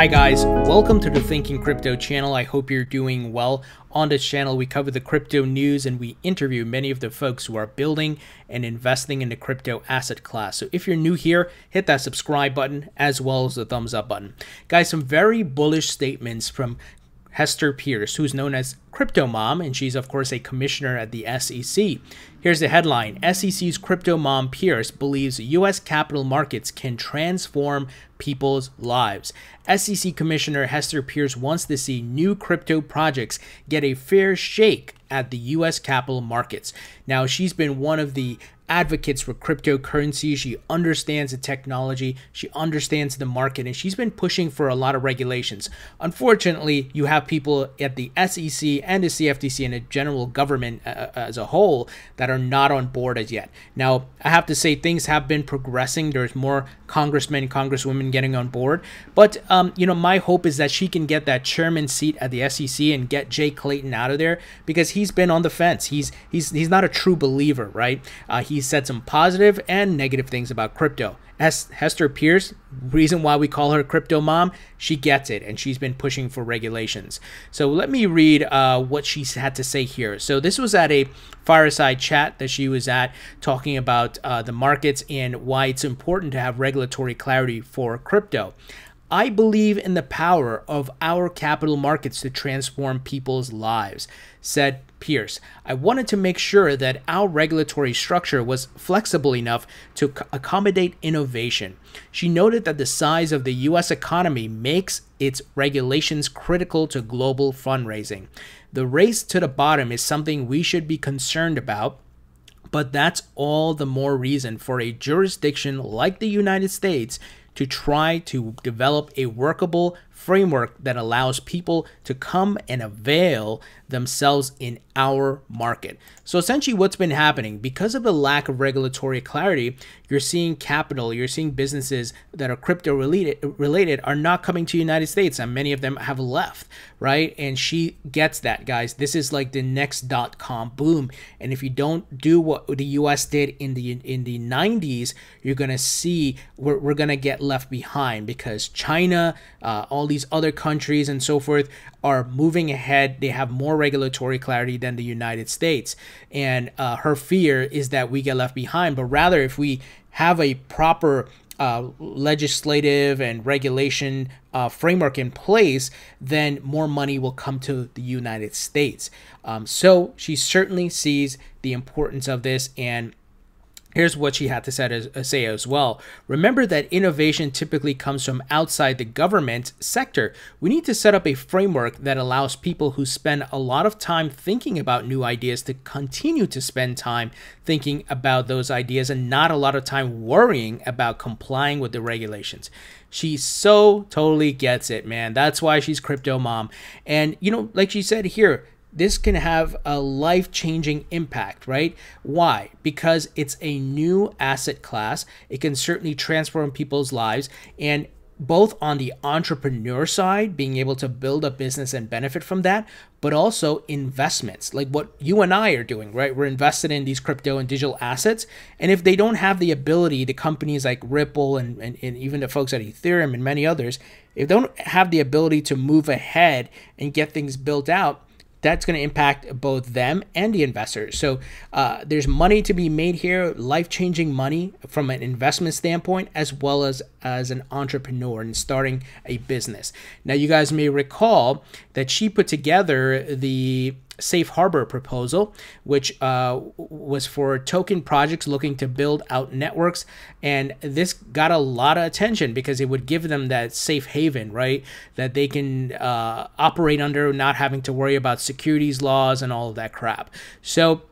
Hi guys, welcome to the Thinking Crypto channel. I hope you're doing well. On this channel, we cover the crypto news and we interview many of the folks who are building and investing in the crypto asset class. So if you're new here, hit that subscribe button as well as the thumbs up button. Guys, some very bullish statements from Hester Pierce, who's known as Crypto Mom, and she's, of course, a commissioner at the SEC. Here's the headline SEC's Crypto Mom Pierce believes U.S. capital markets can transform people's lives. SEC Commissioner Hester Pierce wants to see new crypto projects get a fair shake at the U.S. capital markets. Now, she's been one of the advocates for cryptocurrency. She understands the technology, she understands the market, and she's been pushing for a lot of regulations. Unfortunately, you have people at the SEC and the CFTC and the general government uh, uh, as a whole that are not on board as yet. Now, I have to say things have been progressing. There's more congressmen, congresswomen getting on board. But, um, you know, my hope is that she can get that chairman seat at the SEC and get Jay Clayton out of there because he's been on the fence. He's he's he's not a true believer, right? Uh, he said some positive and negative things about crypto. Hester Pierce, reason why we call her Crypto Mom, she gets it, and she's been pushing for regulations. So let me read uh, what she had to say here. So this was at a fireside chat that she was at, talking about uh, the markets and why it's important to have regulatory clarity for crypto. I believe in the power of our capital markets to transform people's lives, said Pierce. I wanted to make sure that our regulatory structure was flexible enough to accommodate innovation. She noted that the size of the US economy makes its regulations critical to global fundraising. The race to the bottom is something we should be concerned about but that's all the more reason for a jurisdiction like the United States to try to develop a workable framework that allows people to come and avail themselves in our market. So essentially what's been happening because of the lack of regulatory clarity, you're seeing capital, you're seeing businesses that are crypto related related are not coming to the United States and many of them have left, right? And she gets that, guys. This is like the next dot com boom. And if you don't do what the US did in the in the 90s, you're going to see we're, we're going to get left behind because China, uh, all these other countries and so forth are moving ahead. They have more regulatory clarity than the United States. And uh, her fear is that we get left behind. But rather, if we have a proper uh, legislative and regulation uh, framework in place, then more money will come to the United States. Um, so she certainly sees the importance of this and Here's what she had to say as, uh, say as, well. Remember that innovation typically comes from outside the government sector. We need to set up a framework that allows people who spend a lot of time thinking about new ideas to continue to spend time thinking about those ideas and not a lot of time worrying about complying with the regulations. She so totally gets it, man. That's why she's crypto mom. And, you know, like she said here, this can have a life changing impact, right? Why? Because it's a new asset class. It can certainly transform people's lives and both on the entrepreneur side, being able to build a business and benefit from that, but also investments, like what you and I are doing, right? We're invested in these crypto and digital assets. And if they don't have the ability, the companies like Ripple and, and, and even the folks at Ethereum and many others, if they don't have the ability to move ahead and get things built out, that's going to impact both them and the investors. So uh, there's money to be made here, life changing money from an investment standpoint, as well as as an entrepreneur and starting a business. Now, you guys may recall that she put together the safe harbor proposal, which uh, was for token projects looking to build out networks. And this got a lot of attention because it would give them that safe haven, right? That they can uh, operate under, not having to worry about securities laws and all of that crap. So,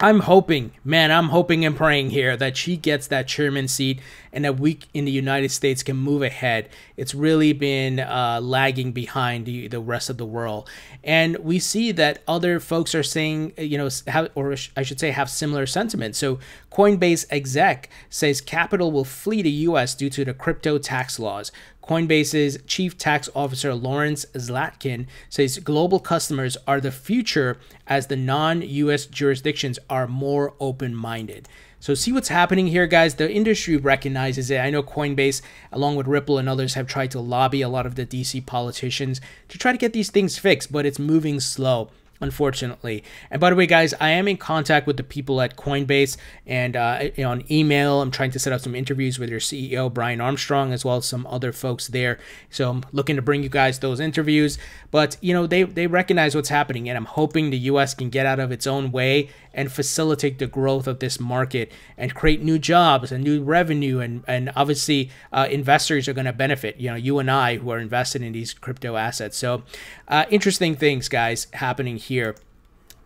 I'm hoping, man, I'm hoping and praying here that she gets that chairman seat and that we in the United States can move ahead. It's really been uh, lagging behind the, the, rest of the world. And we see that other folks are saying, uh, you know, have, or I should say, have similar sentiments. So Coinbase exec says capital will flee the US due to the crypto tax laws. Coinbase's chief tax officer Lawrence Zlatkin says global customers are the future as the non US jurisdictions are more open minded. So, see what's happening here, guys. The industry recognizes it. I know Coinbase, along with Ripple and others, have tried to lobby a lot of the DC politicians to try to get these things fixed, but it's moving slow unfortunately. And by the way, guys, I am in contact with the people at Coinbase and uh, on email. I'm trying to set up some interviews with their CEO, Brian Armstrong, as well as some other folks there. So I'm looking to bring you guys those interviews. But, you know, they, they recognize what's happening, and I'm hoping the U.S. can get out of its own way and facilitate the growth of this market and create new jobs and new revenue and and obviously uh, investors are going to benefit. You know, you and I who are invested in these crypto assets. So uh, interesting things, guys, happening here.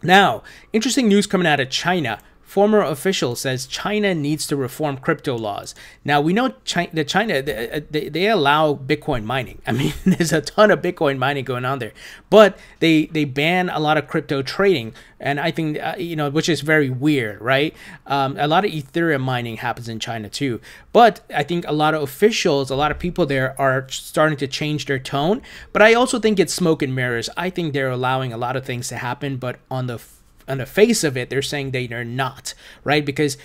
Now, interesting news coming out of China Former official says China needs to reform crypto laws. Now we know China, that China uh, they, they allow Bitcoin mining. I mean, there's a ton of Bitcoin mining going on there, but they they ban a lot of crypto trading, and I think uh, you know which is very weird, right? Um, a lot of Ethereum mining happens in China too, but I think a lot of officials, a lot of people there are starting to change their tone. But I also think it's smoke and mirrors. I think they're allowing a lot of things to happen, but on the on the face of it, they're saying they are not, right? Because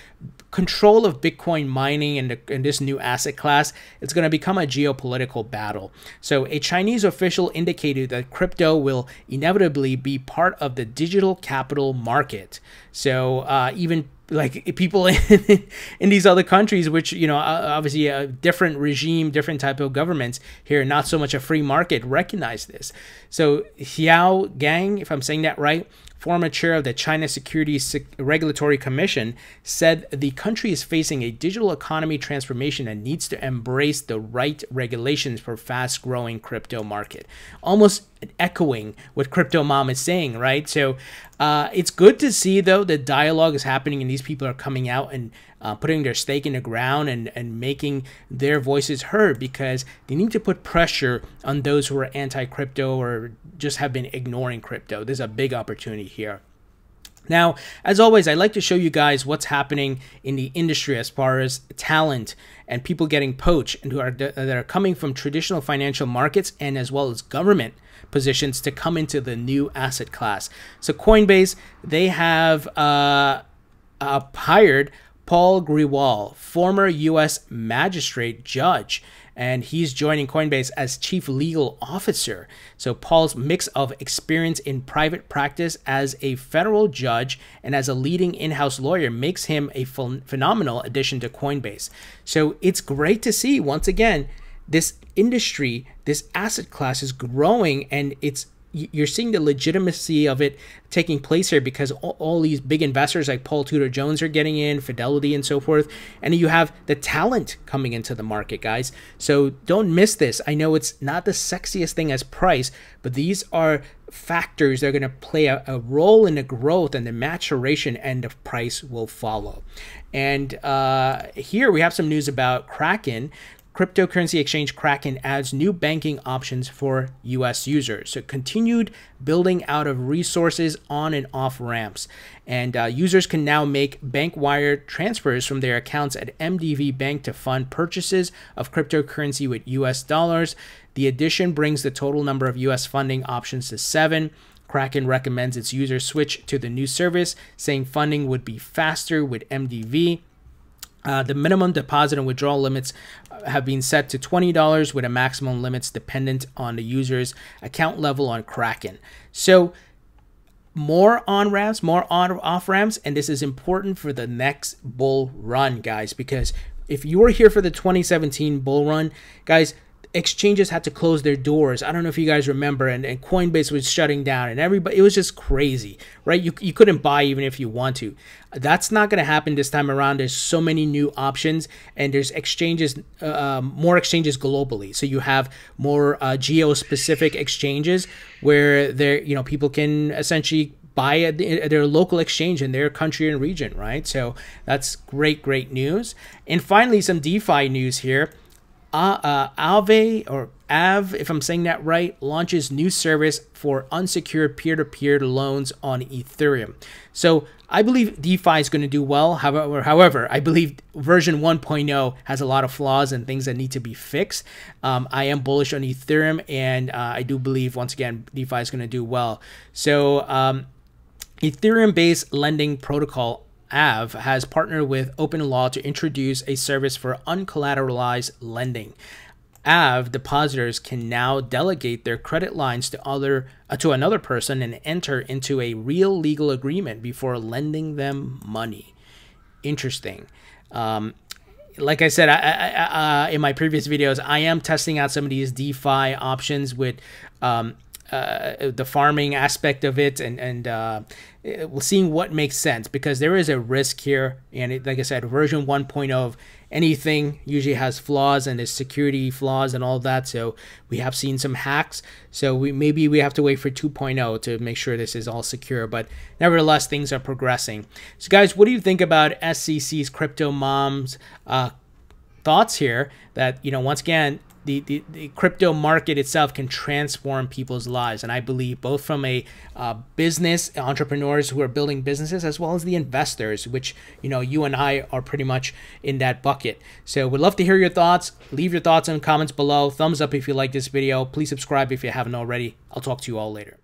control of Bitcoin mining and, this new asset class, it's going to become a geopolitical battle. So a Chinese official indicated that crypto will inevitably be part of the digital capital market. So uh, even like people in, in, these other countries, which you know, obviously a different regime, different type of governments here, not so much a free market, recognize this. So Xiao Gang, if I'm saying that right, former chair of the China Security Regulatory Commission, said the country is facing a digital economy transformation and needs to embrace the right regulations for fast growing crypto market. Almost echoing what Crypto Mom is saying, right? So uh, it's good to see, though, that dialogue is happening and these people are coming out and uh, putting their stake in the ground and, and making their voices heard because they need to put pressure on those who are anti crypto or just have been ignoring crypto. There's a big opportunity here. Now, as always, I like to show you guys what's happening in the industry as far as talent and people getting poached and who are that are coming from traditional financial markets and as well as government positions to come into the new asset class. So Coinbase, they have uh, uh, hired Paul Grewal, former U.S. magistrate judge, and he's joining Coinbase as chief legal officer. So, Paul's mix of experience in private practice as a federal judge and as a leading in house lawyer makes him a ph- phenomenal addition to Coinbase. So, it's great to see once again this industry, this asset class is growing and it's you're seeing the legitimacy of it taking place here because all, all, these big investors like Paul Tudor Jones are getting in, Fidelity and so forth, and you have the talent coming into the market, guys. So don't miss this. I know it's not the sexiest thing as price, but these are factors that are going to play a, a role in the growth and the maturation and the price will follow. And uh, here we have some news about Kraken cryptocurrency exchange Kraken adds new banking options for US users. So, continued building out of resources on and off ramps. And uh, users can now make bank wire transfers from their accounts at MDV Bank to fund purchases of cryptocurrency with US dollars. The addition brings the total number of US funding options to seven. Kraken recommends its users switch to the new service, saying funding would be faster with MDV. Uh, the minimum deposit and withdrawal limits have been set to $20 with a maximum limits dependent on the user's account level on Kraken. So more on ramps, more on off ramps, and this is important for the next bull run, guys, because if you were here for the 2017 bull run, guys, exchanges had to close their doors. I don't know if you guys remember, and, and Coinbase was shutting down, and everybody, it was just crazy, right? You, you couldn't buy even if you want to. That's not going to happen this time around. There's so many new options, and there's exchanges, uh, um, more exchanges globally. So you have more uh, geo specific exchanges where there, you know, people can essentially buy at their local exchange in their country and region, right? So that's great, great news. And finally, some DeFi news here uh, uh, or Av, if I'm saying that right, launches new service for unsecured peer-to-peer -peer loans on Ethereum. So I believe DeFi is going to do well. However, however, I believe version 1.0 has a lot of flaws and things that need to be fixed. Um, I am bullish on Ethereum, and uh, I do believe once again DeFi is going to do well. So um, Ethereum-based lending protocol Av has partnered with Open Law to introduce a service for uncollateralized lending. Av depositors can now delegate their credit lines to other uh, to another person and enter into a real legal agreement before lending them money. Interesting. Um, like I said I, I, I, uh, in my previous videos, I am testing out some of these DeFi options with um, uh, the farming aspect of it and and uh, seeing what makes sense because there is a risk here and it, like I said version 1.0 of anything usually has flaws and there's security flaws and all that so we have seen some hacks so we maybe we have to wait for 2.0 to make sure this is all secure but nevertheless things are progressing so guys what do you think about SCC's crypto moms uh, thoughts here that you know once again the, the, the, crypto market itself can transform people's lives. And I believe both from a uh, business entrepreneurs who are building businesses as well as the investors, which you know you and I are pretty much in that bucket. So we'd love to hear your thoughts. Leave your thoughts in the comments below. Thumbs up if you like this video. Please subscribe if you haven't already. I'll talk to you all later.